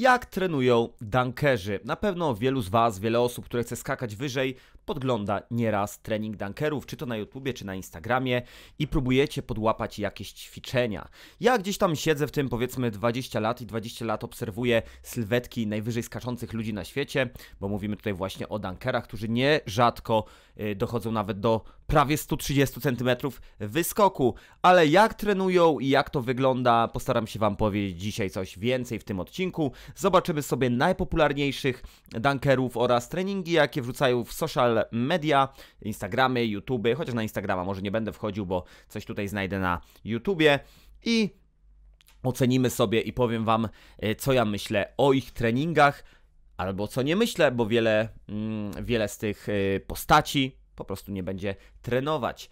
jak trenują dunkerzy. Na pewno wielu z Was, wiele osób, które chce skakać wyżej, podgląda nieraz trening dunkerów, czy to na YouTubie, czy na Instagramie i próbujecie podłapać jakieś ćwiczenia. Ja gdzieś tam siedzę w tym powiedzmy 20 lat i 20 lat obserwuję sylwetki najwyżej skaczących ludzi na świecie, bo mówimy tutaj właśnie o dunkerach, którzy nie rzadko y, dochodzą nawet do prawie 130 cm wyskoku. Ale jak trenują i jak to wygląda, postaram się Wam powiedzieć dzisiaj coś więcej w tym odcinku. Zobaczymy sobie najpopularniejszych dunkerów oraz treningi, jakie wrzucają w social media, Instagramy, YouTube, chociaż na Instagrama może nie będę wchodził, bo coś tutaj znajdę na YouTubie i ocenimy sobie i powiem Wam, e, co ja myślę o ich treningach, albo co nie myślę, bo wiele, mm, wiele z tych e, postaci po prostu nie będzie trenować.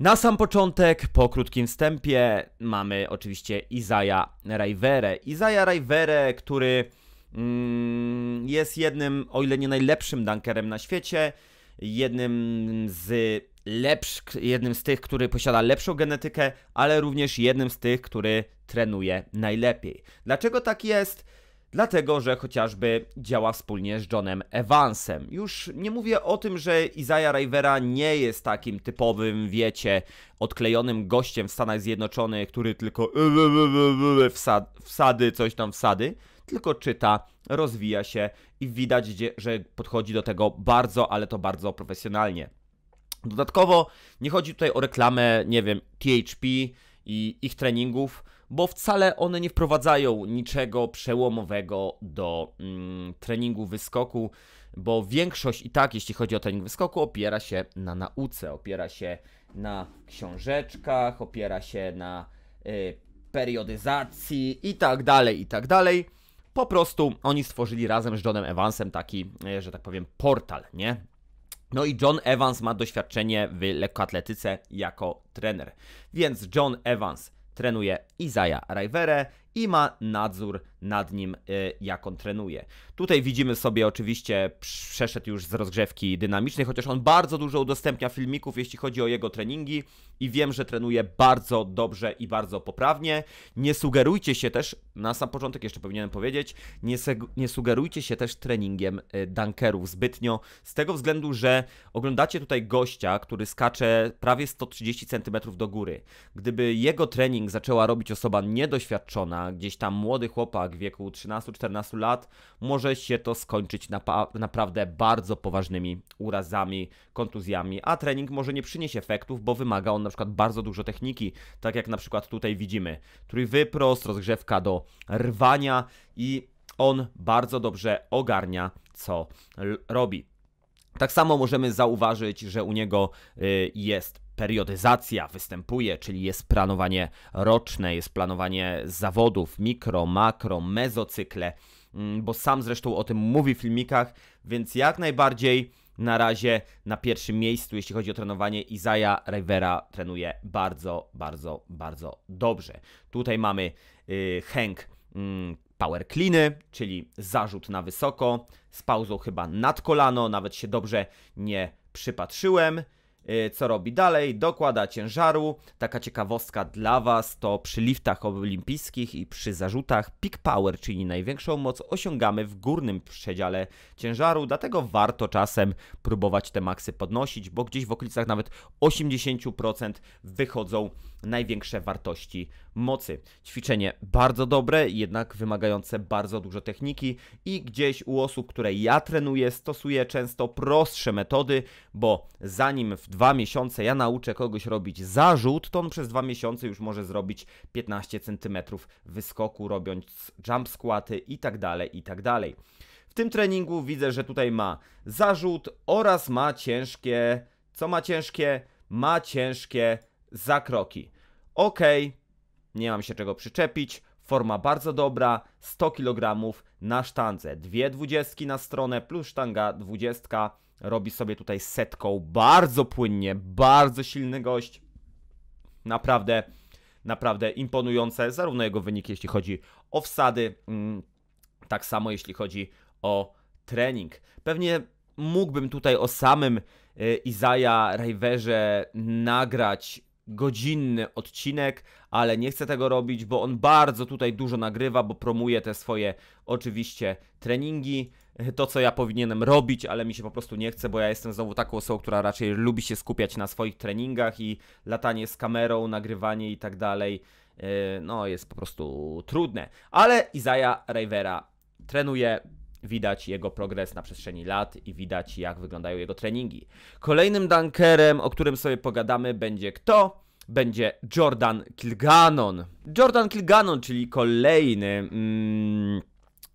Na sam początek, po krótkim wstępie, mamy oczywiście Izaja Rajwere. Izaja Rajwere, który Mm, jest jednym, o ile nie najlepszym dunkerem na świecie, jednym z lepsz, jednym z tych, który posiada lepszą genetykę, ale również jednym z tych, który trenuje najlepiej. Dlaczego tak jest? Dlatego, że chociażby działa wspólnie z Johnem Evansem. Już nie mówię o tym, że Isaiah Rivera nie jest takim typowym, wiecie, odklejonym gościem w Stanach Zjednoczonych, który tylko wsady, coś tam wsady tylko czyta, rozwija się i widać, że podchodzi do tego bardzo, ale to bardzo profesjonalnie. Dodatkowo nie chodzi tutaj o reklamę, nie wiem, THP i ich treningów, bo wcale one nie wprowadzają niczego przełomowego do mm, treningu wyskoku, bo większość i tak, jeśli chodzi o trening wyskoku, opiera się na nauce, opiera się na książeczkach, opiera się na y, periodyzacji i tak dalej, i tak dalej. Po prostu oni stworzyli razem z Johnem Evansem taki, e, że tak powiem, portal, nie? No i John Evans ma doświadczenie w lekkoatletyce jako trener. Więc John Evans trenuje Izaja Rivere i ma nadzór nad nim, y, jak on trenuje. Tutaj widzimy sobie oczywiście, przeszedł już z rozgrzewki dynamicznej, chociaż on bardzo dużo udostępnia filmików, jeśli chodzi o jego treningi i wiem, że trenuje bardzo dobrze i bardzo poprawnie. Nie sugerujcie się też, na sam początek jeszcze powinienem powiedzieć, nie, nie sugerujcie się też treningiem y, dunkerów zbytnio, z tego względu, że oglądacie tutaj gościa, który skacze prawie 130 cm do góry. Gdyby jego trening zaczęła robić osoba niedoświadczona, gdzieś tam młody chłopak, w wieku 13-14 lat może się to skończyć naprawdę bardzo poważnymi urazami, kontuzjami, a trening może nie przynieść efektów, bo wymaga on na przykład bardzo dużo techniki, tak jak na przykład tutaj widzimy, który wyprost, rozgrzewka do rwania i on bardzo dobrze ogarnia, co robi. Tak samo możemy zauważyć, że u niego y, jest periodyzacja występuje, czyli jest planowanie roczne, jest planowanie zawodów, mikro, makro, mezocykle, mm, bo sam zresztą o tym mówi w filmikach, więc jak najbardziej na razie na pierwszym miejscu, jeśli chodzi o trenowanie, Izaja Rivera trenuje bardzo, bardzo, bardzo dobrze. Tutaj mamy yy, Hank yy, power cleany, czyli zarzut na wysoko, z pauzą chyba nad kolano, nawet się dobrze nie przypatrzyłem. E, co robi dalej? Dokłada ciężaru. Taka ciekawostka dla Was to przy liftach olimpijskich i przy zarzutach peak power, czyli największą moc osiągamy w górnym przedziale ciężaru, dlatego warto czasem próbować te maksy podnosić, bo gdzieś w okolicach nawet 80% wychodzą największe wartości mocy. Ćwiczenie bardzo dobre, jednak wymagające bardzo dużo techniki i gdzieś u osób, które ja trenuję, stosuję często prostsze metody, bo zanim w dwa miesiące ja nauczę kogoś robić zarzut, to on przez dwa miesiące już może zrobić 15 cm wyskoku, robiąc jump squaty itd., tak itd. Tak w tym treningu widzę, że tutaj ma zarzut oraz ma ciężkie... Co ma ciężkie? Ma ciężkie zakroki. Okej, okay nie mam się czego przyczepić, forma bardzo dobra, 100 kg na sztandze, dwie dwudziestki na stronę plus sztanga dwudziestka, robi sobie tutaj setką, bardzo płynnie, bardzo silny gość, naprawdę, naprawdę imponujące, zarówno jego wyniki, jeśli chodzi o wsady, mm, tak samo jeśli chodzi o trening. Pewnie mógłbym tutaj o samym y, Izaja Rajwerze nagrać godzinny odcinek, ale nie chcę tego robić, bo on bardzo tutaj dużo nagrywa, bo promuje te swoje oczywiście treningi, to co ja powinienem robić, ale mi się po prostu nie chce, bo ja jestem znowu taką osobą, która raczej lubi się skupiać na swoich treningach i latanie z kamerą, nagrywanie i tak dalej. E, no, jest po prostu trudne. Ale Izaja Rivera trenuje Widać jego progres na przestrzeni lat i widać jak wyglądają jego treningi. Kolejnym dunkerem, o którym sobie pogadamy, będzie kto? Będzie Jordan Kilganon. Jordan Kilganon, czyli kolejny. Mm,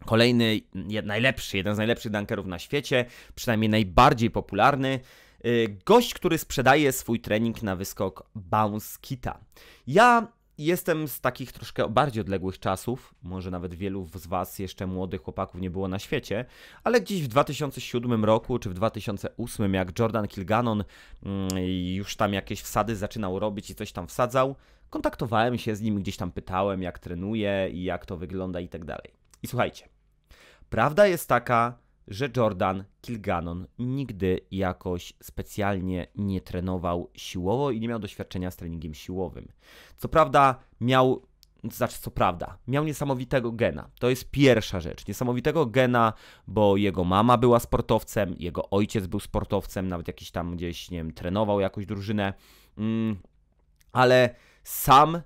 kolejny, najlepszy, jeden z najlepszych dunkerów na świecie, przynajmniej najbardziej popularny. Y, gość, który sprzedaje swój trening na wyskok bounce kita. Ja Jestem z takich troszkę bardziej odległych czasów, może nawet wielu z Was jeszcze młodych chłopaków nie było na świecie, ale gdzieś w 2007 roku czy w 2008, jak Jordan Kilgannon mm, już tam jakieś wsady zaczynał robić i coś tam wsadzał, kontaktowałem się z nim, gdzieś tam pytałem, jak trenuje i jak to wygląda i tak dalej. I słuchajcie, prawda jest taka, że Jordan Kilgannon nigdy jakoś specjalnie nie trenował siłowo i nie miał doświadczenia z treningiem siłowym. Co prawda miał znaczy, co prawda, miał niesamowitego gena. To jest pierwsza rzecz. Niesamowitego gena, bo jego mama była sportowcem, jego ojciec był sportowcem, nawet jakiś tam gdzieś, nie wiem, trenował jakąś drużynę. Mm, ale sam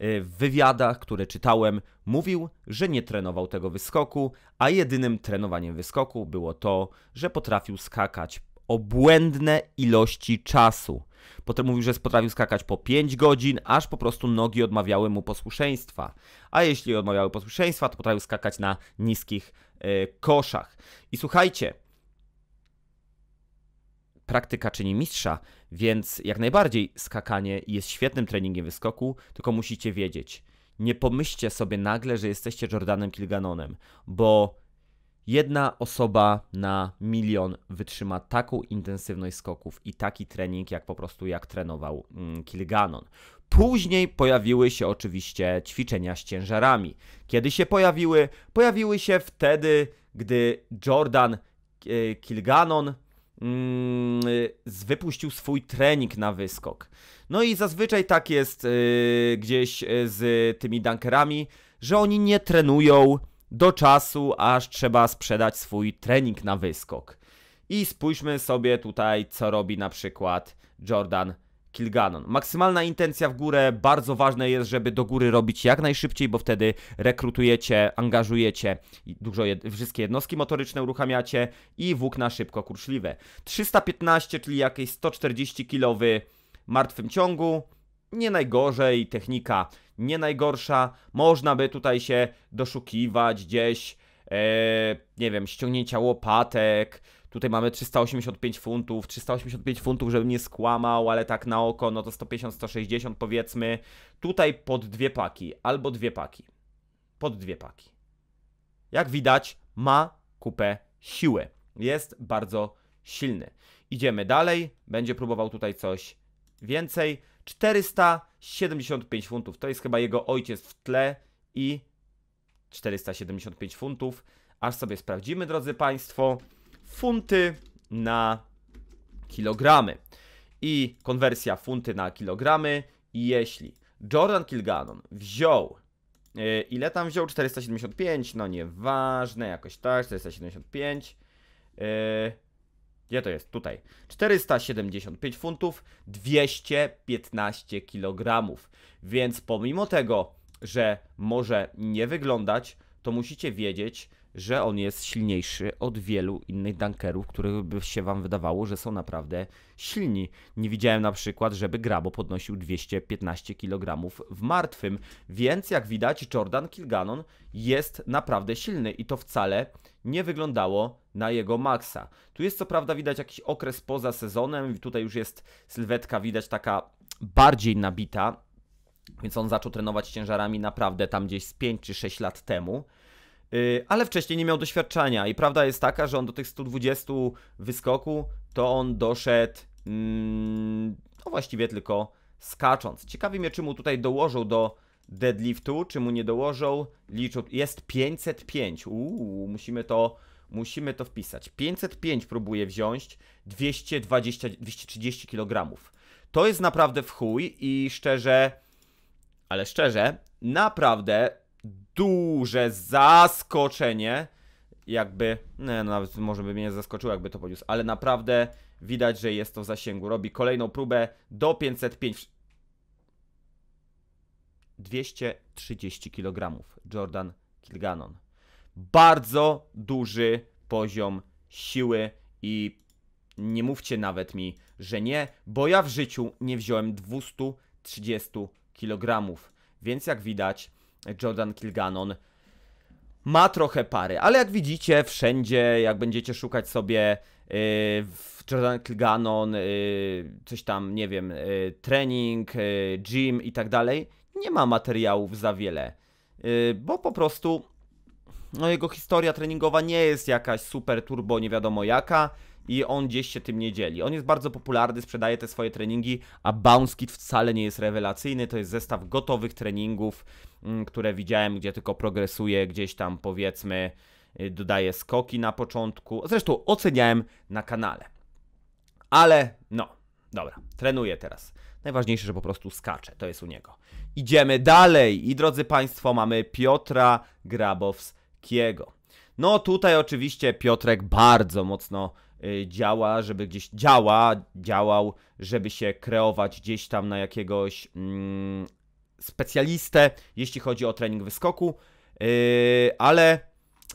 E, w wywiadach, które czytałem, mówił, że nie trenował tego wyskoku, a jedynym trenowaniem wyskoku było to, że potrafił skakać obłędne ilości czasu. Potem mówił, że potrafił skakać po 5 godzin, aż po prostu nogi odmawiały mu posłuszeństwa. A jeśli odmawiały posłuszeństwa, to potrafił skakać na niskich y, koszach. I słuchajcie, praktyka czyni mistrza, więc jak najbardziej skakanie jest świetnym treningiem wyskoku, tylko musicie wiedzieć. Nie pomyślcie sobie nagle, że jesteście Jordanem Kilganonem, bo jedna osoba na milion wytrzyma taką intensywność skoków i taki trening, jak po prostu jak trenował mm, Kilganon. Później pojawiły się oczywiście ćwiczenia z ciężarami. Kiedy się pojawiły? Pojawiły się wtedy, gdy Jordan e, Kilganon mm, y, wypuścił swój trening na wyskok. No i zazwyczaj tak jest yy, gdzieś y, z tymi dunkerami, że oni nie trenują do czasu, aż trzeba sprzedać swój trening na wyskok. I spójrzmy sobie tutaj, co robi na przykład Jordan Kilganon. Maksymalna intencja w górę, bardzo ważne jest, żeby do góry robić jak najszybciej, bo wtedy rekrutujecie, angażujecie dużo jed wszystkie jednostki motoryczne uruchamiacie i włókna szybko kurczliwe. 315, czyli jakieś 140 kilowy martwym ciągu, nie najgorzej, technika nie najgorsza, można by tutaj się doszukiwać gdzieś, e, nie wiem, ściągnięcia łopatek, Tutaj mamy 385 funtów, 385 funtów, żebym nie skłamał, ale tak na oko, no to 150-160 powiedzmy. Tutaj pod dwie paki, albo dwie paki. Pod dwie paki. Jak widać, ma kupę siły. Jest bardzo silny. Idziemy dalej, będzie próbował tutaj coś więcej. 475 funtów, to jest chyba jego ojciec w tle i 475 funtów. Aż sobie sprawdzimy, drodzy Państwo funty na kilogramy. I konwersja funty na kilogramy. I jeśli Jordan Kilganon wziął e, ile tam wziął? 475, no nieważne, jakoś tak, 475. Yy, e, gdzie to jest? Tutaj. 475 funtów, 215 kg. Więc pomimo tego, że może nie wyglądać, to musicie wiedzieć, że on jest silniejszy od wielu innych dunkerów, których by się wam wydawało, że są naprawdę silni. Nie widziałem na przykład, żeby Grabo podnosił 215 kg w martwym, więc jak widać Jordan Kilganon jest naprawdę silny i to wcale nie wyglądało na jego maksa. Tu jest co prawda widać jakiś okres poza sezonem, tutaj już jest sylwetka widać taka bardziej nabita, więc on zaczął trenować ciężarami naprawdę tam gdzieś z 5 czy 6 lat temu. Y, ale wcześniej nie miał doświadczenia i prawda jest taka, że on do tych 120 wyskoku to on doszedł mm, no właściwie tylko skacząc. Ciekawi mnie, czy mu tutaj dołożą do deadliftu, czy mu nie dołożą. Liczą, jest 505. Uuu, musimy to, musimy to wpisać. 505 próbuje wziąć 220, 230 kg. To jest naprawdę w chuj i szczerze, ale szczerze, naprawdę duże zaskoczenie. Jakby, nie, no nawet może by mnie nie zaskoczyło, jakby to podniósł, ale naprawdę widać, że jest to w zasięgu. Robi kolejną próbę do 505. 230 kg Jordan Kilganon. Bardzo duży poziom siły i nie mówcie nawet mi, że nie, bo ja w życiu nie wziąłem 230 kg. Więc jak widać, Jordan Kilganon ma trochę pary, ale jak widzicie, wszędzie, jak będziecie szukać sobie yy, Jordan Kilganon, yy, coś tam, nie wiem, yy, trening, yy, gym i tak dalej, nie ma materiałów za wiele, y, bo po prostu no, jego historia treningowa nie jest jakaś super turbo, nie wiadomo jaka i on gdzieś się tym nie dzieli. On jest bardzo popularny, sprzedaje te swoje treningi, a Bounce Kit wcale nie jest rewelacyjny, to jest zestaw gotowych treningów, mm, które widziałem, gdzie tylko progresuje gdzieś tam powiedzmy, y, dodaje skoki na początku. Zresztą oceniałem na kanale. Ale no, dobra, trenuję teraz. Najważniejsze, że po prostu skacze, to jest u niego. Idziemy dalej i drodzy Państwo, mamy Piotra Grabowskiego. No tutaj oczywiście Piotrek bardzo mocno Y, działa, żeby gdzieś działa, działał, żeby się kreować gdzieś tam na jakiegoś mm, specjalistę, jeśli chodzi o trening wyskoku, y, ale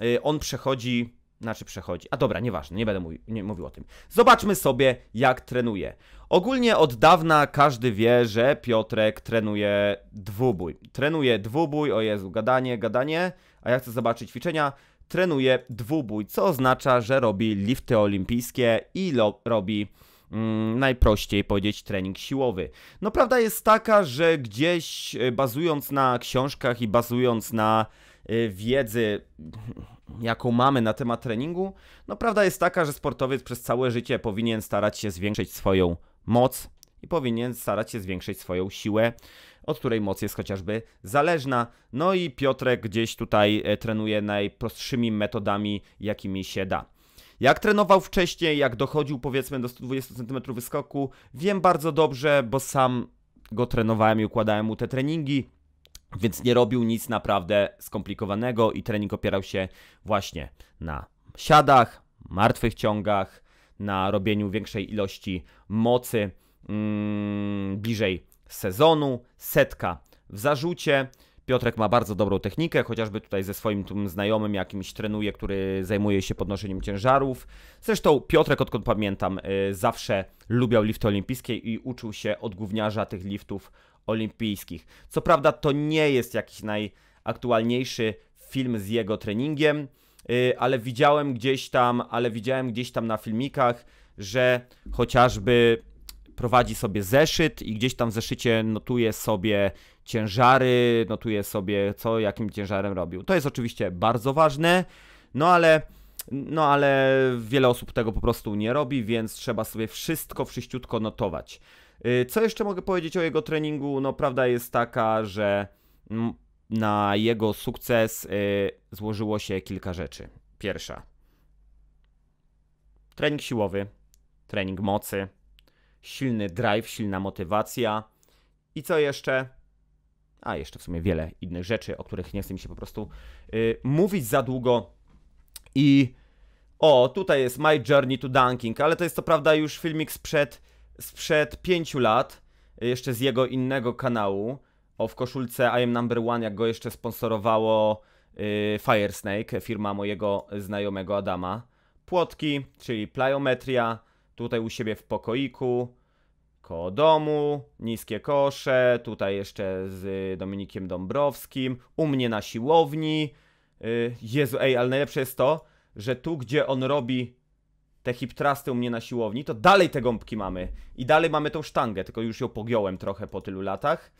y, on przechodzi, znaczy przechodzi, a dobra, nieważne, nie będę mówił, nie mówił o tym. Zobaczmy sobie, jak trenuje. Ogólnie od dawna każdy wie, że Piotrek trenuje dwubój. Trenuje dwubój, o Jezu, gadanie, gadanie, a ja chcę zobaczyć ćwiczenia trenuje dwubój, co oznacza, że robi lifty olimpijskie i robi mm, najprościej powiedzieć trening siłowy. No prawda jest taka, że gdzieś e, bazując na książkach i bazując na y, wiedzy jaką mamy na temat treningu, no prawda jest taka, że sportowiec przez całe życie powinien starać się zwiększyć swoją moc i powinien starać się zwiększyć swoją siłę, od której moc jest chociażby zależna. No i Piotrek gdzieś tutaj e, trenuje najprostszymi metodami, jakimi się da. Jak trenował wcześniej, jak dochodził powiedzmy do 120 cm wyskoku, wiem bardzo dobrze, bo sam go trenowałem i układałem mu te treningi, więc nie robił nic naprawdę skomplikowanego i trening opierał się właśnie na siadach, martwych ciągach, na robieniu większej ilości mocy mm, bliżej sezonu. Setka w zarzucie. Piotrek ma bardzo dobrą technikę, chociażby tutaj ze swoim znajomym jakimś trenuje, który zajmuje się podnoszeniem ciężarów. Zresztą Piotrek, odkąd pamiętam, y, zawsze lubiał lifty olimpijskie i uczył się od gówniarza tych liftów olimpijskich. Co prawda to nie jest jakiś najaktualniejszy film z jego treningiem, y, ale widziałem gdzieś tam, ale widziałem gdzieś tam na filmikach, że chociażby prowadzi sobie zeszyt i gdzieś tam w zeszycie notuje sobie ciężary, notuje sobie co, jakim ciężarem robił. To jest oczywiście bardzo ważne, no ale, no ale wiele osób tego po prostu nie robi, więc trzeba sobie wszystko wszyściutko notować. Y, co jeszcze mogę powiedzieć o jego treningu? No prawda jest taka, że na jego sukces y, złożyło się kilka rzeczy. Pierwsza. Trening siłowy, trening mocy, silny drive, silna motywacja. I co jeszcze? A jeszcze w sumie wiele innych rzeczy, o których nie chcę mi się po prostu yy, mówić za długo. I o, tutaj jest My Journey to Dunking, ale to jest to prawda już filmik sprzed, sprzed 5 lat, y, jeszcze z jego innego kanału. O, w koszulce I am number one, jak go jeszcze sponsorowało yy, Firesnake, firma mojego znajomego Adama. Płotki, czyli plyometria, tutaj u siebie w pokoiku, koło domu, niskie kosze, tutaj jeszcze z y, Dominikiem Dąbrowskim, u mnie na siłowni. Y, Jezu, ej, ale najlepsze jest to, że tu gdzie on robi te hip trusty u mnie na siłowni, to dalej te gąbki mamy. I dalej mamy tą sztangę, tylko już ją pogiąłem trochę po tylu latach.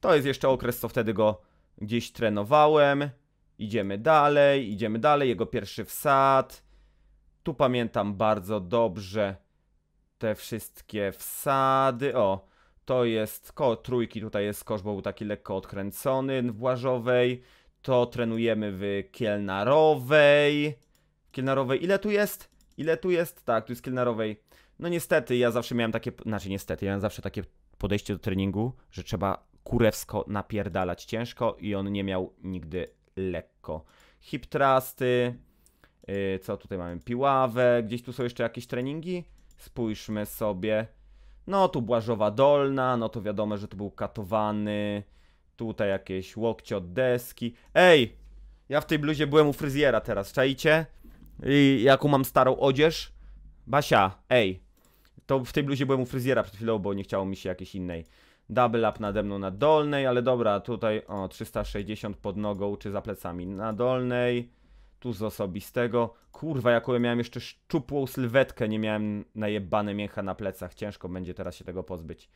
To jest jeszcze okres, co wtedy go gdzieś trenowałem. Idziemy dalej, idziemy dalej, jego pierwszy wsad. Tu pamiętam bardzo dobrze te wszystkie wsady. O, to jest trójki, tutaj jest kosz, bo był taki lekko odkręcony w Błażowej. To trenujemy w Kielnarowej. Kielnarowej, ile tu jest? Ile tu jest? Tak, tu jest Kielnarowej. No niestety, ja zawsze miałem takie, znaczy niestety, ja miałem zawsze takie podejście do treningu, że trzeba kurewsko napierdalać ciężko i on nie miał nigdy lekko. Hip trusty, Y, co tutaj mamy? Piławę, gdzieś tu są jeszcze jakieś treningi? Spójrzmy sobie. No tu Błażowa Dolna, no to wiadomo, że tu był katowany. Tutaj jakieś łokcie od deski. Ej! Ja w tej bluzie byłem u fryzjera teraz, czajcie? I jaką mam starą odzież? Basia, ej! To w tej bluzie byłem u fryzjera przed chwilą, bo nie chciało mi się jakiejś innej. Double up nade mną na dolnej, ale dobra, tutaj o 360 pod nogą czy za plecami na dolnej. Tu z osobistego. Kurwa, jaką ja miałem jeszcze szczupłą sylwetkę, nie miałem najebane mięcha na plecach. Ciężko będzie teraz się tego pozbyć.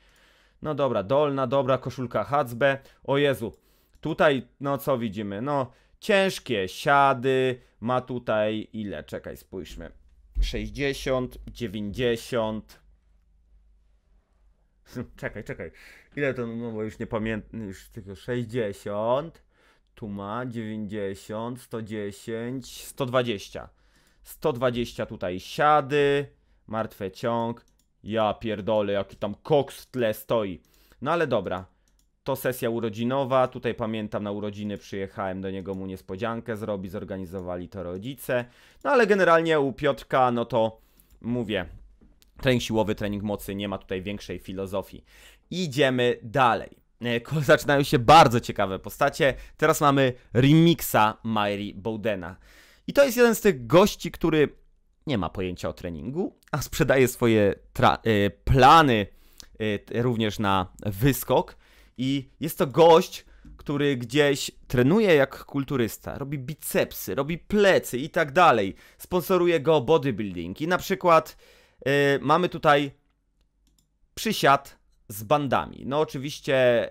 No dobra, dolna, dobra, koszulka Hacbe. O Jezu, tutaj, no co widzimy? No, ciężkie siady. Ma tutaj ile? Czekaj, spójrzmy. 60, 90. czekaj, czekaj. Ile to, no bo już nie pamiętam, już tylko 60. Tu ma 90, 110, 120. 120 tutaj siady, martwe ciąg. Ja pierdolę, jaki tam koks w tle stoi. No ale dobra. To sesja urodzinowa. Tutaj pamiętam na urodziny przyjechałem do niego mu niespodziankę zrobić, zorganizowali to rodzice. No ale generalnie u Piotrka, no to mówię, trening siłowy, trening mocy, nie ma tutaj większej filozofii. Idziemy dalej. E, zaczynają się bardzo ciekawe postacie. Teraz mamy remixa Mary Bowdena. I to jest jeden z tych gości, który nie ma pojęcia o treningu, a sprzedaje swoje e, plany e, również na wyskok. I jest to gość, który gdzieś trenuje jak kulturysta, robi bicepsy, robi plecy i tak dalej. Sponsoruje go bodybuilding. I na przykład mamy tutaj przysiad z bandami. No oczywiście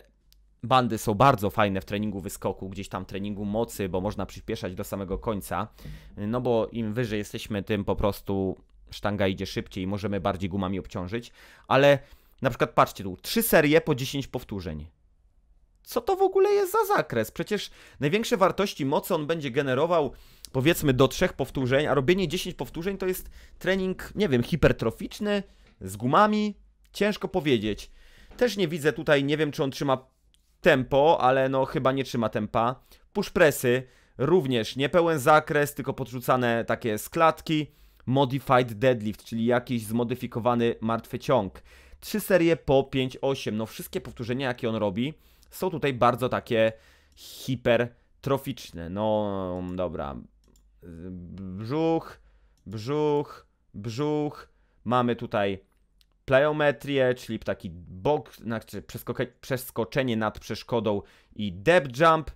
bandy są bardzo fajne w treningu wyskoku, gdzieś tam treningu mocy, bo można przyspieszać do samego końca. No bo im wyżej jesteśmy, tym po prostu sztanga idzie szybciej i możemy bardziej gumami obciążyć. Ale na przykład patrzcie tu, trzy serie po 10 powtórzeń. Co to w ogóle jest za zakres? Przecież największe wartości mocy on będzie generował powiedzmy do trzech powtórzeń, a robienie 10 powtórzeń to jest trening, nie wiem, hipertroficzny, z gumami, ciężko powiedzieć. Też nie widzę tutaj, nie wiem czy on trzyma tempo, ale no chyba nie trzyma tempa. Push pressy, również niepełen zakres, tylko podrzucane takie składki. Modified deadlift, czyli jakiś zmodyfikowany martwy ciąg. Trzy serie po 5-8. No wszystkie powtórzenia, jakie on robi, są tutaj bardzo takie hipertroficzne. No dobra. Brzuch, brzuch, brzuch. Mamy tutaj pleometrię, czyli taki bok, znaczy przeskoczenie nad przeszkodą i depth jump,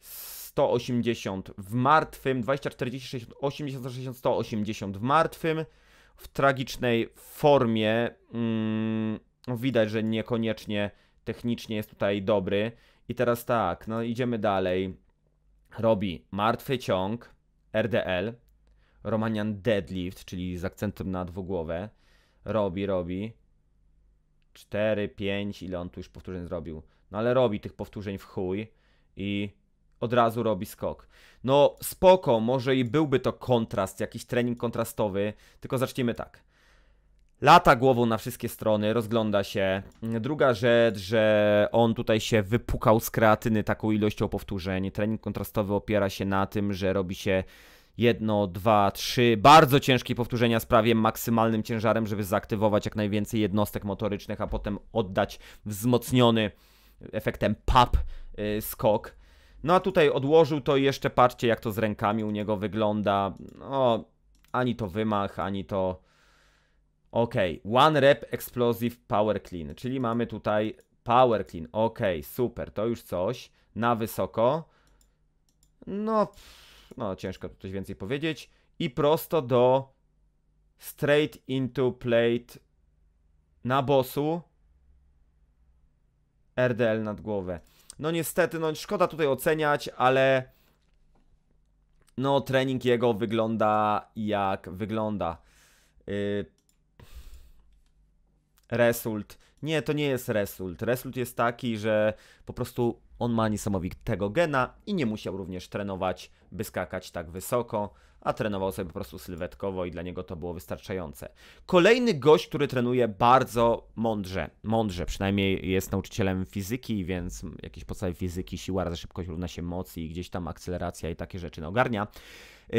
180 y, w martwym, 20, 40, 60, 80, 60, 180 w martwym, w tragicznej formie, mm, widać, że niekoniecznie technicznie jest tutaj dobry. I teraz tak, no idziemy dalej. Robi martwy ciąg, RDL, Romanian deadlift, czyli z akcentem na dwugłowę, robi, robi. 4, 5, ile on tu już powtórzeń zrobił. No ale robi tych powtórzeń w chuj i od razu robi skok. No spoko, może i byłby to kontrast, jakiś trening kontrastowy, tylko zacznijmy tak. Lata głową na wszystkie strony, rozgląda się. Druga rzecz, że on tutaj się wypukał z kreatyny taką ilością powtórzeń. Trening kontrastowy opiera się na tym, że robi się jedno, dwa, trzy bardzo ciężkie powtórzenia z prawie maksymalnym ciężarem, żeby zaktywować jak najwięcej jednostek motorycznych, a potem oddać wzmocniony efektem pap yy, skok. No a tutaj odłożył to i jeszcze patrzcie jak to z rękami u niego wygląda. No, ani to wymach, ani to... Ok, one rep explosive power clean, czyli mamy tutaj power clean. Ok, super, to już coś. Na wysoko. No... Pff no ciężko tu coś więcej powiedzieć. I prosto do straight into plate na bossu. RDL nad głowę. No niestety, no szkoda tutaj oceniać, ale no trening jego wygląda jak wygląda. Yy... Result. Nie, to nie jest result. Result jest taki, że po prostu on ma niesamowitego gena i nie musiał również trenować, by skakać tak wysoko, a trenował sobie po prostu sylwetkowo i dla niego to było wystarczające. Kolejny gość, który trenuje bardzo mądrze, mądrze, przynajmniej jest nauczycielem fizyki, więc jakieś podstawy fizyki, siła razy szybkość równa się mocy i gdzieś tam akceleracja i takie rzeczy nagarnia. No, y,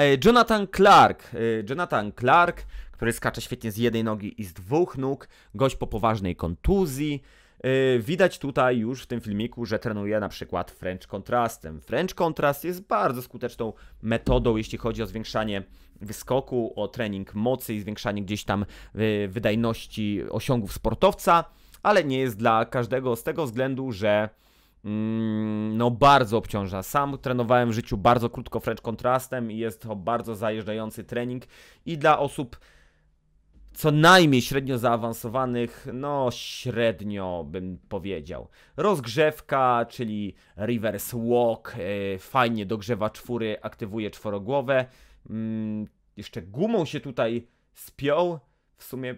y, Jonathan Clark, y, Jonathan Clark, który skacze świetnie z jednej nogi i z dwóch nóg, gość po poważnej kontuzji, E, widać tutaj już w tym filmiku, że trenuje na przykład French Contrastem. French Contrast jest bardzo skuteczną metodą, jeśli chodzi o zwiększanie wyskoku, o trening mocy i zwiększanie gdzieś tam e, wydajności osiągów sportowca, ale nie jest dla każdego z tego względu, że mm, no bardzo obciąża. Sam trenowałem w życiu bardzo krótko French Contrastem i jest to bardzo zajeżdżający trening i dla osób co najmniej średnio zaawansowanych, no średnio bym powiedział. Rozgrzewka, czyli reverse walk, yy, fajnie dogrzewa czwóry, aktywuje czworogłowę. Mm, jeszcze gumą się tutaj spiął, w sumie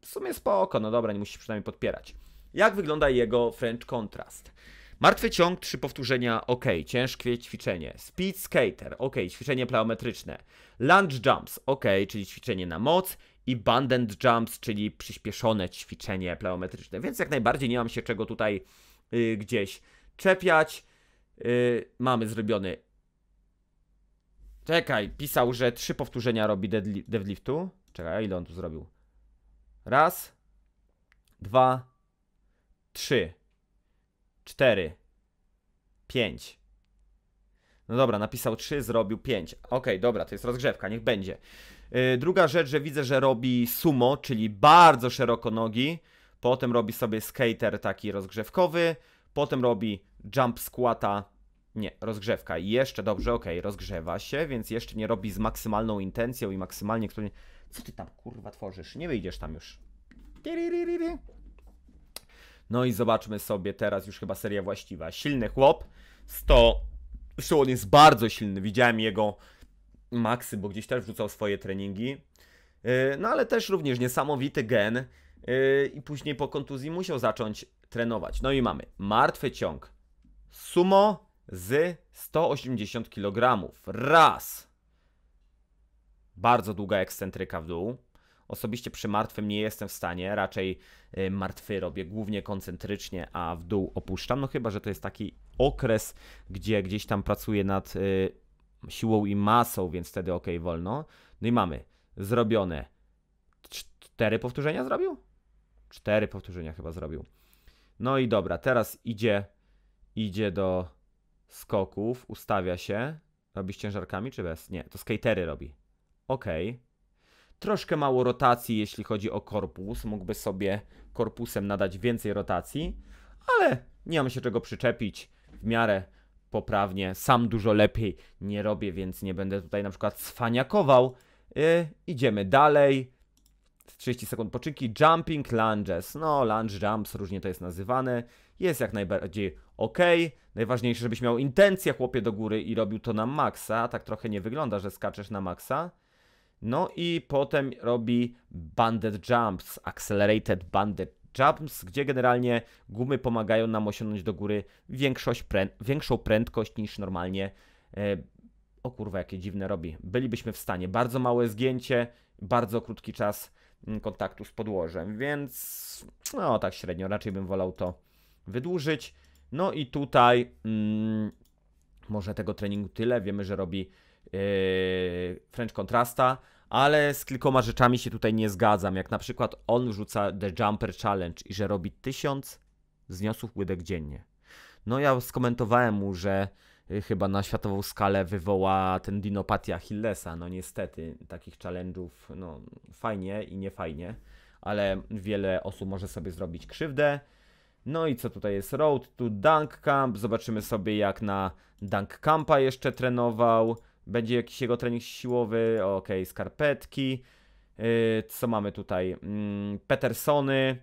w sumie spoko, no dobra, nie musi się przynajmniej podpierać. Jak wygląda jego French Contrast? Martwy ciąg, trzy powtórzenia, ok, ciężkie ćwiczenie. Speed skater, ok, ćwiczenie plyometryczne. Lunge jumps, ok, czyli ćwiczenie na moc. I banded jumps, czyli przyspieszone ćwiczenie plyometryczne. Więc jak najbardziej nie mam się czego tutaj y, gdzieś czepiać. Y, mamy zrobiony. Czekaj, pisał, że trzy powtórzenia robi deadliftu. Czekaj, ile on tu zrobił? Raz, dwa, trzy. 4, 5. No dobra, napisał 3, zrobił 5. Ok, dobra, to jest rozgrzewka, niech będzie. Yy, druga rzecz, że widzę, że robi sumo, czyli bardzo szeroko nogi. Potem robi sobie skater taki rozgrzewkowy. Potem robi jump squata. Nie, rozgrzewka. Jeszcze dobrze, ok, rozgrzewa się, więc jeszcze nie robi z maksymalną intencją i maksymalnie. Co ty tam kurwa tworzysz? Nie wyjdziesz tam już. No i zobaczmy sobie teraz już chyba seria właściwa. Silny chłop, 100... Zresztą on jest bardzo silny, widziałem jego maksy, bo gdzieś też wrzucał swoje treningi. Y, no ale też również niesamowity gen y, i później po kontuzji musiał zacząć trenować. No i mamy martwy ciąg. Sumo z 180 kg. Raz. Bardzo długa ekscentryka w dół. Osobiście przy martwym nie jestem w stanie, raczej y, martwy robię głównie koncentrycznie, a w dół opuszczam, no chyba, że to jest taki okres, gdzie gdzieś tam pracuję nad y, siłą i masą, więc wtedy ok, wolno. No i mamy zrobione cztery powtórzenia zrobił? Cztery powtórzenia chyba zrobił. No i dobra, teraz idzie, idzie do skoków, ustawia się. Robi z ciężarkami czy bez? Nie, to skatery robi. Okej. Okay troszkę mało rotacji, jeśli chodzi o korpus. Mógłby sobie korpusem nadać więcej rotacji, ale nie mam się czego przyczepić. W miarę poprawnie, sam dużo lepiej nie robię, więc nie będę tutaj na przykład sfaniakował. Yy, idziemy dalej. 30 sekund poczynki. Jumping lunges. No, lunge jumps, różnie to jest nazywane. Jest jak najbardziej ok. Najważniejsze, żebyś miał intencję, chłopie, do góry i robił to na maksa. Tak trochę nie wygląda, że skaczesz na maksa. No i potem robi Banded Jumps, Accelerated Banded Jumps, gdzie generalnie gumy pomagają nam osiągnąć do góry prę większą prędkość niż normalnie. E o kurwa, jakie dziwne robi. Bylibyśmy w stanie. Bardzo małe zgięcie, bardzo krótki czas mm, kontaktu z podłożem, więc no tak średnio, raczej bym wolał to wydłużyć. No i tutaj mm, może tego treningu tyle, wiemy, że robi French yy, Contrasta, ale z kilkoma rzeczami się tutaj nie zgadzam. Jak na przykład on rzuca The Jumper Challenge i że robi tysiąc zniosłych łydek dziennie. No ja skomentowałem mu, że y, chyba na światową skalę wywoła ten dinopatia Achillesa. No niestety, takich challenge'ów no, fajnie i nie fajnie, ale wiele osób może sobie zrobić krzywdę. No i co tutaj jest? Road to Dunk Camp. Zobaczymy sobie jak na Dunk Campa jeszcze trenował będzie jakiś jego trening siłowy, ok, skarpetki, y, co mamy tutaj, mm, Petersony,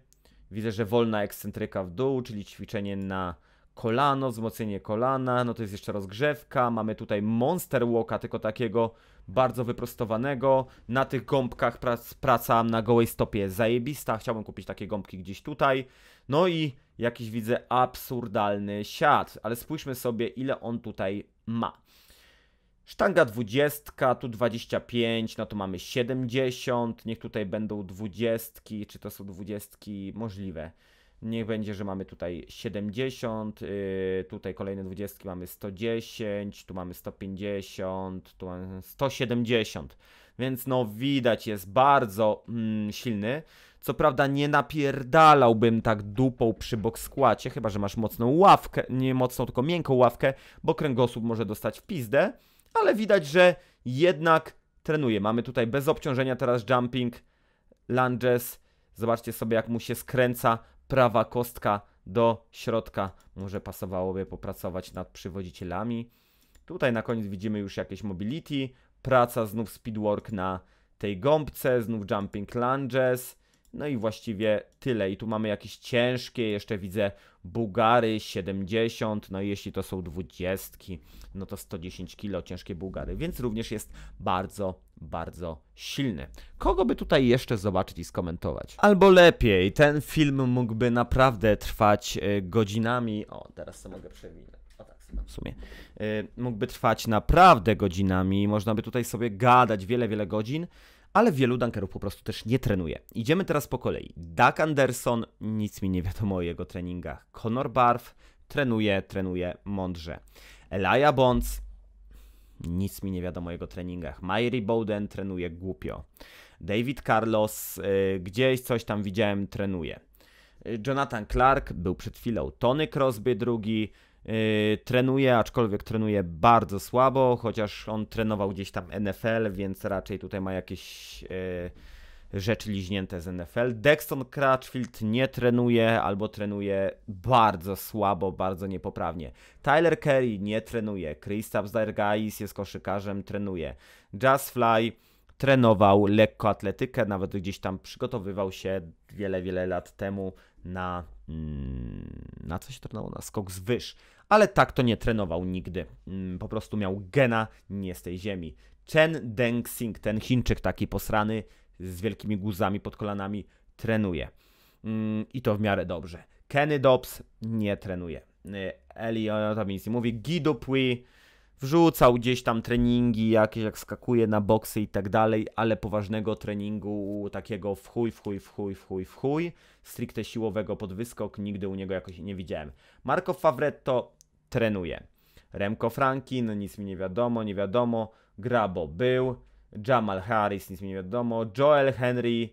widzę, że wolna ekscentryka w dół, czyli ćwiczenie na kolano, wzmocnienie kolana, no to jest jeszcze rozgrzewka, mamy tutaj monster walka, tylko takiego bardzo wyprostowanego, na tych gąbkach prac, praca na gołej stopie zajebista, chciałbym kupić takie gąbki gdzieś tutaj, no i jakiś widzę absurdalny siat, ale spójrzmy sobie ile on tutaj ma. Sztanga 20, tu 25, no to mamy 70, niech tutaj będą 20, czy to są 20 możliwe. Niech będzie, że mamy tutaj 70, yy, tutaj kolejne 20 mamy 110, tu mamy 150, tu mamy 170. Więc no widać jest bardzo mm, silny. Co prawda nie napierdalałbym tak dupą przy boxkłacie, chyba że masz mocną ławkę, nie mocną, tylko miękką ławkę, bo kręgosłup może dostać w pizdę ale widać, że jednak trenuje. Mamy tutaj bez obciążenia teraz jumping, lunges. Zobaczcie sobie, jak mu się skręca prawa kostka do środka. Może pasowałoby popracować nad przywodzicielami. Tutaj na koniec widzimy już jakieś mobility, praca, znów speedwork na tej gąbce, znów jumping lunges, no i właściwie tyle. I tu mamy jakieś ciężkie, jeszcze widzę Bułgary 70, no i jeśli to są dwudziestki, no to 110 kg ciężkie Bułgary, więc również jest bardzo, bardzo silny. Kogo by tutaj jeszcze zobaczyć i skomentować? Albo lepiej, ten film mógłby naprawdę trwać e, godzinami. O, teraz co mogę przewinąć tak, w sumie. E, mógłby trwać naprawdę godzinami, można by tutaj sobie gadać wiele, wiele godzin, ale wielu dunkerów po prostu też nie trenuje. Idziemy teraz po kolei. Duck Anderson, nic mi nie wiadomo o jego treningach. Conor Barf trenuje, trenuje mądrze. Elia Bonds, nic mi nie wiadomo o jego treningach. Myri Bowden trenuje głupio. David Carlos, yy, gdzieś coś tam widziałem, trenuje. Y, Jonathan Clark był przed chwilą. Tony Crosby drugi. Yy, trenuje, aczkolwiek trenuje bardzo słabo, chociaż on trenował gdzieś tam NFL, więc raczej tutaj ma jakieś yy, rzeczy liźnięte z NFL. Dexton Crutchfield nie trenuje albo trenuje bardzo słabo, bardzo niepoprawnie. Tyler Kelly nie trenuje. Kristaps Dergais jest koszykarzem, trenuje. Jazz Fly trenował lekkoatletykę, nawet gdzieś tam przygotowywał się wiele, wiele lat temu na Mm, na co się trenował? Na skok z wyż. Ale tak to nie trenował nigdy. Mm, po prostu miał gena nie z tej ziemi. Chen Dengxing, ten Chińczyk taki posrany z wielkimi guzami pod kolanami, trenuje. Mm, I to w miarę dobrze. Kenny Dobbs nie trenuje. Y, Eli o tym nie mówi. Guido Pui Wrzucał gdzieś tam treningi jakieś, jak skakuje na boksy i tak dalej, ale poważnego treningu takiego w chuj, w chuj, w chuj, w chuj, w chuj, stricte siłowego podwyskok nigdy u niego jakoś nie widziałem. Marco Favretto trenuje. Remco Frankin, nic mi nie wiadomo, nie wiadomo. Grabo był. Jamal Harris, nic mi nie wiadomo. Joel Henry,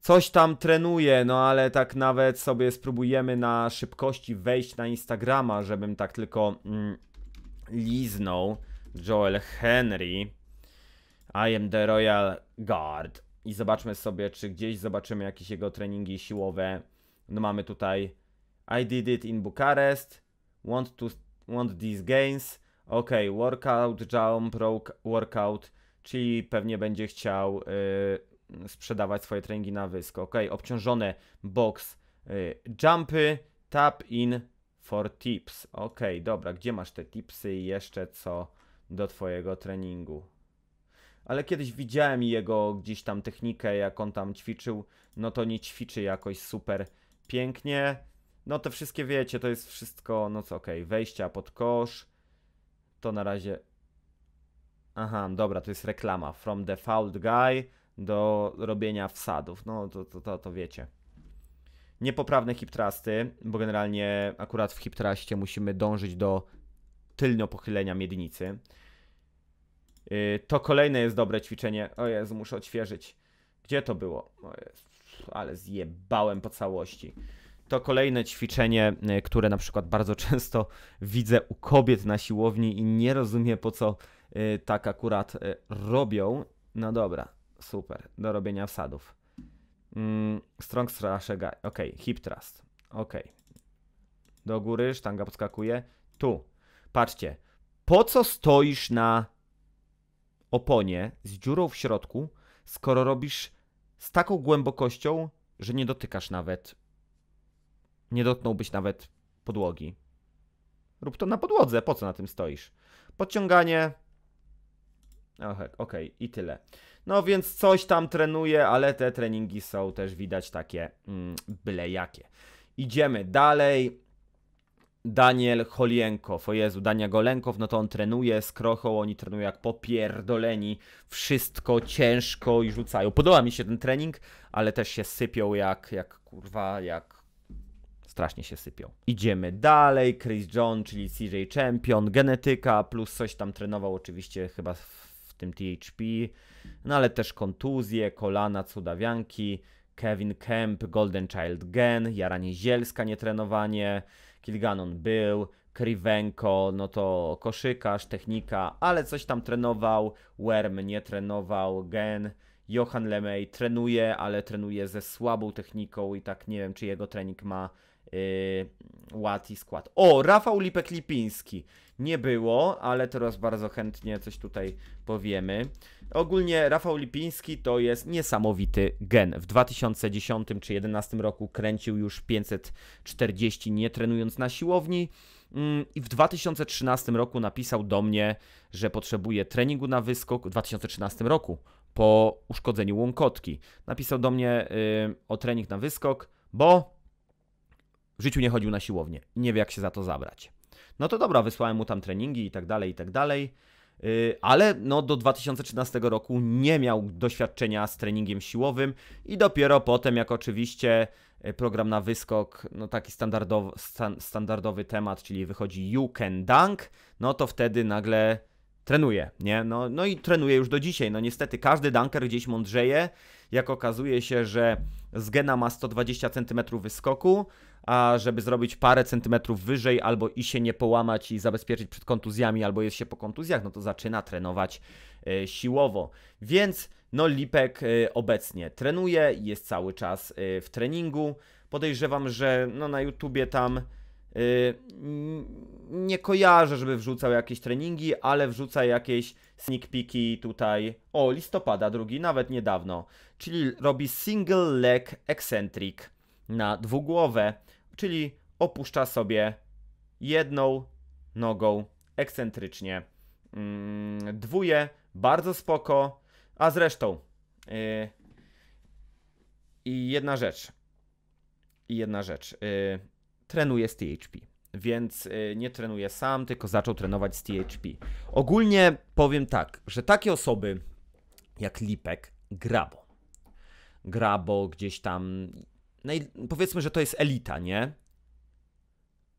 coś tam trenuje, no ale tak nawet sobie spróbujemy na szybkości wejść na Instagrama, żebym tak tylko... Mm, liznął Joel Henry. I am the Royal Guard. I zobaczmy sobie, czy gdzieś zobaczymy jakieś jego treningi siłowe. No mamy tutaj I did it in Bucharest. Want to want these gains. Ok, workout, jump, workout, czyli pewnie będzie chciał y, sprzedawać swoje treningi na wysko. Ok, obciążone box, y, jumpy, tap in, for tips. Ok, dobra, gdzie masz te tipsy i jeszcze co do Twojego treningu? Ale kiedyś widziałem jego gdzieś tam technikę, jak on tam ćwiczył. No to nie ćwiczy jakoś super pięknie. No to wszystkie wiecie, to jest wszystko, no co, ok, wejścia pod kosz. To na razie. Aha, dobra, to jest reklama. From the fouled guy do robienia wsadów. No to, to, to, to wiecie niepoprawne hip thrusty, bo generalnie akurat w hip thruście musimy dążyć do tylno pochylenia miednicy. Y, to kolejne jest dobre ćwiczenie. O Jezu, muszę odświeżyć. Gdzie to było? O Jezu, ale zjebałem po całości. To kolejne ćwiczenie, y, które na przykład bardzo często widzę u kobiet na siłowni i nie rozumiem po co y, tak akurat robią. No dobra, super, do robienia wsadów. Mm, strong Strashega. Ok, hip Trust. Ok. Do góry, sztanga podskakuje. Tu. Patrzcie. Po co stoisz na oponie z dziurą w środku, skoro robisz z taką głębokością, że nie dotykasz nawet. Nie dotknąłbyś nawet podłogi. Rób to na podłodze. Po co na tym stoisz? Podciąganie. Okej, okay, okay, i tyle. No więc coś tam trenuje, ale te treningi są też widać takie mm, byle jakie. Idziemy dalej. Daniel Holienkow, o Jezu, Dania Golenkow, no to on trenuje z Krochą, oni trenują jak popierdoleni, wszystko ciężko i rzucają. Podoba mi się ten trening, ale też się sypią jak, jak kurwa, jak strasznie się sypią. Idziemy dalej, Chris John, czyli CJ Champion, genetyka, plus coś tam trenował oczywiście chyba w tym THP, no ale też kontuzje, kolana, cudawianki, Kevin Kemp, Golden Child Gen, Jaranie Zielska nietrenowanie, Kilganon był, Kriwenko, no to koszykarz, technika, ale coś tam trenował, Werm nie trenował, Gen, Johan Lemay trenuje, ale trenuje ze słabą techniką i tak nie wiem, czy jego trening ma yy, ład i skład. O, Rafał Lipek-Lipiński. Nie było, ale teraz bardzo chętnie coś tutaj powiemy. Ogólnie Rafał Lipiński to jest niesamowity gen. W 2010 czy 2011 roku kręcił już 540 nie trenując na siłowni. Mm, I w 2013 roku napisał do mnie, że potrzebuje treningu na wyskok. W 2013 roku po uszkodzeniu łąkotki. Napisał do mnie yy, o trening na wyskok, bo w życiu nie chodził na siłownię i nie wie, jak się za to zabrać. No to dobra, wysłałem mu tam treningi i tak dalej, i tak dalej. Y, ale no do 2013 roku nie miał doświadczenia z treningiem siłowym i dopiero potem, jak oczywiście y, program na wyskok, no taki standardowy, standardowy temat, czyli wychodzi You Can Dunk, no to wtedy nagle trenuje, nie? No, no i trenuje już do dzisiaj. No niestety każdy dunker gdzieś mądrzeje, jak okazuje się, że z gena ma 120 cm wyskoku, a żeby zrobić parę centymetrów wyżej albo i się nie połamać i zabezpieczyć przed kontuzjami, albo jest się po kontuzjach, no to zaczyna trenować y, siłowo. Więc no Lipek y, obecnie trenuje, jest cały czas y, w treningu. Podejrzewam, że no na YouTubie tam Yy, nie kojarzę, żeby wrzucał jakieś treningi, ale wrzuca jakieś sneak peeki tutaj. O, listopada drugi, nawet niedawno. Czyli robi single leg eccentric na dwugłowę, czyli opuszcza sobie jedną nogą ekscentrycznie. Mm, Dwuje, bardzo spoko. A zresztą yy, i jedna rzecz. I jedna rzecz. Yy, trenuje z THP. Więc y, nie trenuje sam, tylko zaczął trenować z THP. Ogólnie powiem tak, że takie osoby jak Lipek, Grabo. Grabo gdzieś tam. powiedzmy, że to jest elita, nie?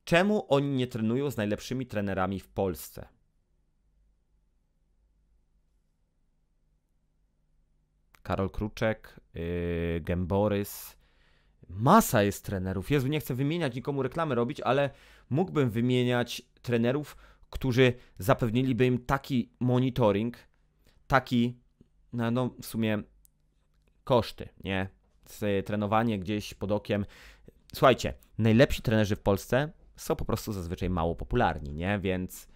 Czemu oni nie trenują z najlepszymi trenerami w Polsce? Karol Kruczek, yy, Gemborys, Masa jest trenerów. Jezu, nie chcę wymieniać nikomu reklamy robić, ale mógłbym wymieniać trenerów, którzy zapewniliby im taki monitoring, taki, no, no w sumie koszty, nie? Trenowanie gdzieś pod okiem. Słuchajcie, najlepsi trenerzy w Polsce są po prostu zazwyczaj mało popularni, nie? Więc.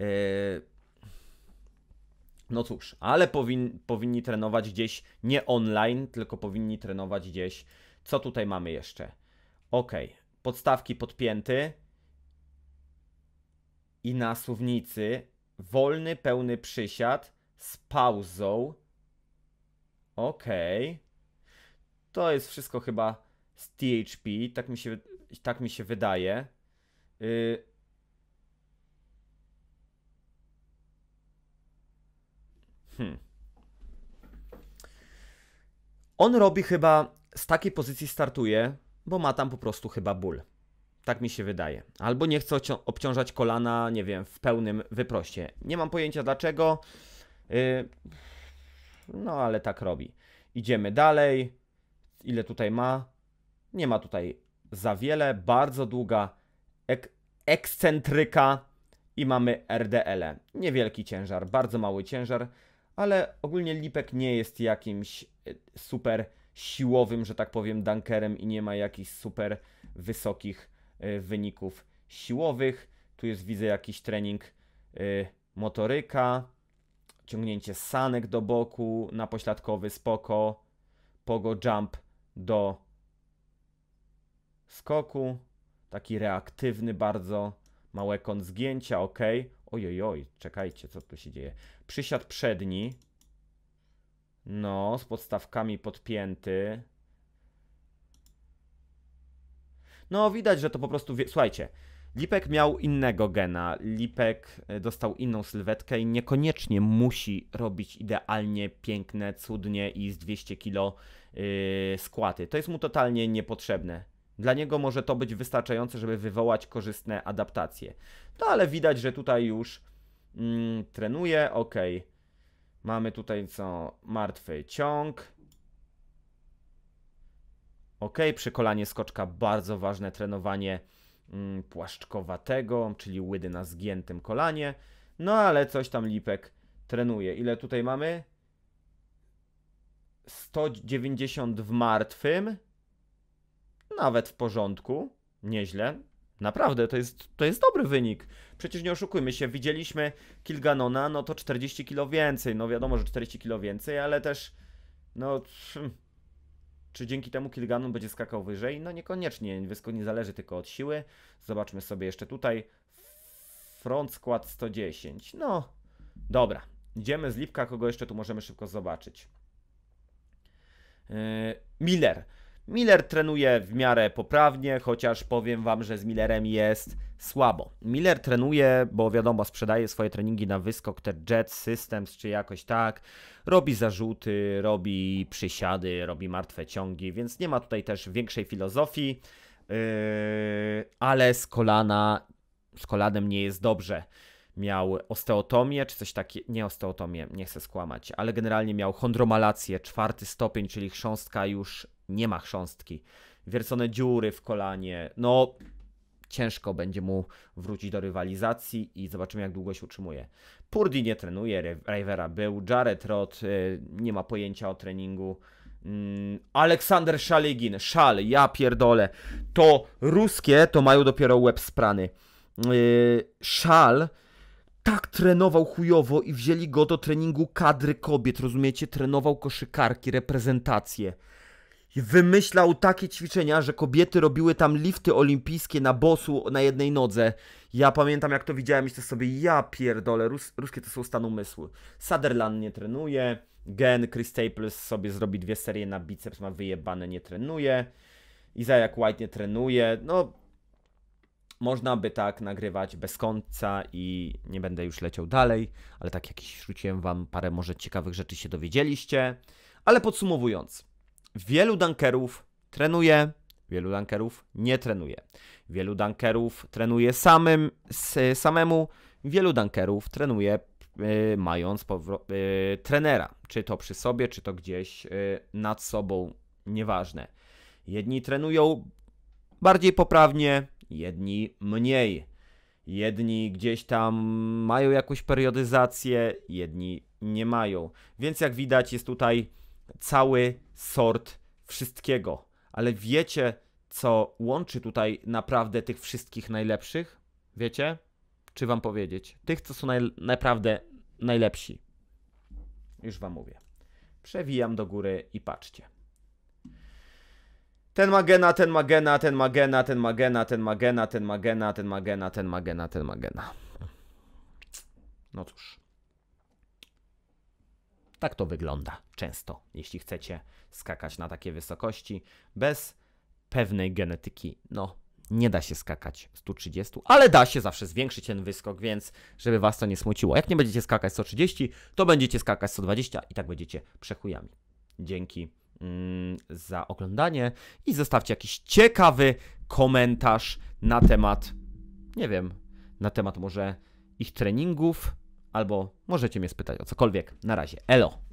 Yy... No cóż, ale powin, powinni trenować gdzieś nie online, tylko powinni trenować gdzieś co tutaj mamy jeszcze? Ok, podstawki podpięty i na suwnicy wolny, pełny przysiad z pauzą. Ok, to jest wszystko chyba z THP, tak mi się, tak mi się wydaje. Y, hmm. On robi chyba z takiej pozycji startuje, bo ma tam po prostu chyba ból. Tak mi się wydaje. Albo nie chce obciążać kolana, nie wiem, w pełnym wyproście. Nie mam pojęcia dlaczego. Y, no ale tak robi. Idziemy dalej. Ile tutaj ma? Nie ma tutaj za wiele. Bardzo długa ek ekscentryka i mamy RDL. -e. Niewielki ciężar, bardzo mały ciężar, ale ogólnie lipek nie jest jakimś y, super siłowym, że tak powiem, dunkerem i nie ma jakichś super wysokich e, wyników siłowych. Tu jest, widzę, jakiś trening e, motoryka, ciągnięcie sanek do boku na pośladkowy, spoko, pogo jump do skoku, taki reaktywny bardzo, małe kąt zgięcia, ok. Ojojoj, czekajcie, co tu się dzieje. Przysiad przedni, no, z podstawkami podpięty. No, widać, że to po prostu. Słuchajcie, Lipek miał innego gena. Lipek e, dostał inną sylwetkę i niekoniecznie musi robić idealnie, piękne, cudnie i z 200 kg yy, składy. To jest mu totalnie niepotrzebne. Dla niego może to być wystarczające, żeby wywołać korzystne adaptacje. No ale widać, że tutaj już mm, trenuje, okej. Okay. Mamy tutaj co? Martwy ciąg. Ok, przekolanie skoczka, bardzo ważne trenowanie mm, płaszczkowatego, czyli łydy na zgiętym kolanie. No ale coś tam Lipek trenuje. Ile tutaj mamy? 190 w martwym. Nawet w porządku. Nieźle. Naprawdę, to jest, to jest dobry wynik. Przecież nie oszukujmy się, widzieliśmy Kilganona, no to 40 kilo więcej. No wiadomo, że 40 kilo więcej, ale też no hmm, czy dzięki temu Kilganon będzie skakał wyżej? No niekoniecznie, wszystko nie zależy tylko od siły. Zobaczmy sobie jeszcze tutaj front skład 110. No, dobra. Idziemy z Lipka, kogo jeszcze tu możemy szybko zobaczyć. Yy, Miller. Miller trenuje w miarę poprawnie, chociaż powiem wam, że z Millerem jest słabo. Miller trenuje, bo wiadomo, sprzedaje swoje treningi na wyskok, te Jet Systems czy jakoś tak. Robi zarzuty, robi przysiady, robi martwe ciągi, więc nie ma tutaj też większej filozofii. Yy, ale z kolana, z kolanem nie jest dobrze miał osteotomię, czy coś takiego, nie osteotomię, nie chcę skłamać, ale generalnie miał chondromalację, czwarty stopień, czyli chrząstka już nie ma chrząstki. Wiercone dziury w kolanie. No, ciężko będzie mu wrócić do rywalizacji i zobaczymy, jak długo się utrzymuje. Purdy nie trenuje, Rivera był, Jared Roth y, nie ma pojęcia o treningu. Mm, Aleksander Szaligin, szal, ja pierdolę. To ruskie to mają dopiero łeb sprany. Y, szal tak trenował chujowo i wzięli go do treningu kadry kobiet, rozumiecie? Trenował koszykarki, reprezentacje wymyślał takie ćwiczenia, że kobiety robiły tam lifty olimpijskie na bosu na jednej nodze. Ja pamiętam jak to widziałem i to sobie, ja pierdolę, Rus, ruskie to są stan umysłu. Sutherland nie trenuje, Gen, Chris Staples sobie zrobi dwie serie na biceps, ma wyjebane, nie trenuje. Isaiah White nie trenuje, no... Można by tak nagrywać bez końca i nie będę już leciał dalej, ale tak jakiś rzuciłem wam parę może ciekawych rzeczy się dowiedzieliście. Ale podsumowując, Wielu dunkerów trenuje, wielu dunkerów nie trenuje. Wielu dunkerów trenuje samym, z, samemu, wielu dunkerów trenuje y, mając y, trenera, czy to przy sobie, czy to gdzieś y, nad sobą, nieważne. Jedni trenują bardziej poprawnie, jedni mniej. Jedni gdzieś tam mają jakąś periodyzację, jedni nie mają. Więc jak widać, jest tutaj cały sort wszystkiego. Ale wiecie, co łączy tutaj naprawdę tych wszystkich najlepszych? Wiecie? Czy wam powiedzieć? Tych, co są naj naprawdę najlepsi. Już wam mówię. Przewijam do góry i patrzcie. Ten magena, ten magena, ten magena, ten magena, ten magena, ten magena, ten magena, ten magena, ten magena. No cóż. Tak to wygląda często, jeśli chcecie skakać na takie wysokości. Bez pewnej genetyki, no, nie da się skakać 130, ale da się zawsze zwiększyć ten wyskok, więc żeby was to nie smuciło. Jak nie będziecie skakać 130, to będziecie skakać 120 i tak będziecie przechujami. Dzięki mm, za oglądanie i zostawcie jakiś ciekawy komentarz na temat, nie wiem, na temat może ich treningów, albo możecie mnie spytać o cokolwiek. Na razie, elo!